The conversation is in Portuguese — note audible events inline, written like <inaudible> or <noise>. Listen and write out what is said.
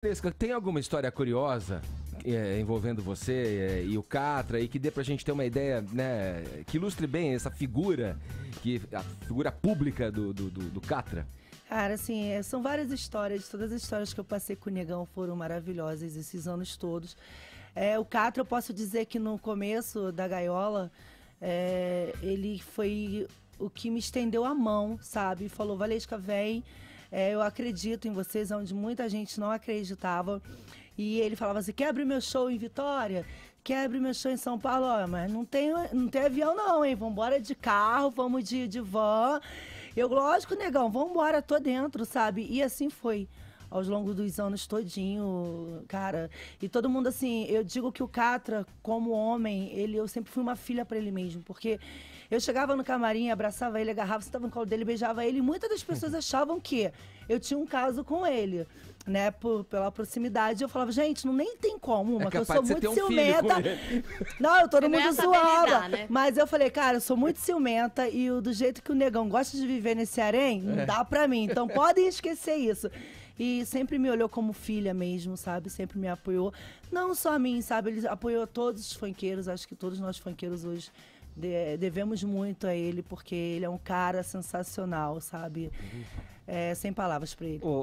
Valesca, tem alguma história curiosa é, envolvendo você é, e o Catra e que dê pra gente ter uma ideia, né, que ilustre bem essa figura, que a figura pública do, do, do, do Catra? Cara, assim, é, são várias histórias. Todas as histórias que eu passei com o Negão foram maravilhosas esses anos todos. É, o Catra, eu posso dizer que no começo da gaiola, é, ele foi o que me estendeu a mão, sabe? Falou, Valesca, vem. É, eu acredito em vocês, é onde muita gente não acreditava. E ele falava assim: quebre meu show em Vitória, quebre meu show em São Paulo. Ó, mas não tem, não tem avião, não, hein? Vambora de carro, vamos de, de van. Eu, lógico, negão, vambora, tô dentro, sabe? E assim foi ao longo dos anos todinho, cara. E todo mundo, assim, eu digo que o Catra, como homem, ele eu sempre fui uma filha para ele mesmo, porque eu chegava no camarim, abraçava ele, agarrava, sentava no colo dele, beijava ele, e muitas das pessoas <laughs> achavam que eu tinha um caso com ele né, por, pela proximidade. Eu falava, gente, não nem tem como, uma, é que eu é sou muito um ciumenta. Não, todo mundo é zoava. Né? Mas eu falei, cara, eu sou muito ciumenta e o, do jeito que o negão gosta de viver nesse harém, não é. dá pra mim. Então podem esquecer isso. E sempre me olhou como filha mesmo, sabe? Sempre me apoiou. Não só a mim, sabe? Ele apoiou todos os funkeiros. Acho que todos nós funkeiros hoje devemos muito a ele, porque ele é um cara sensacional, sabe? Uhum. É, sem palavras para ele. Oh.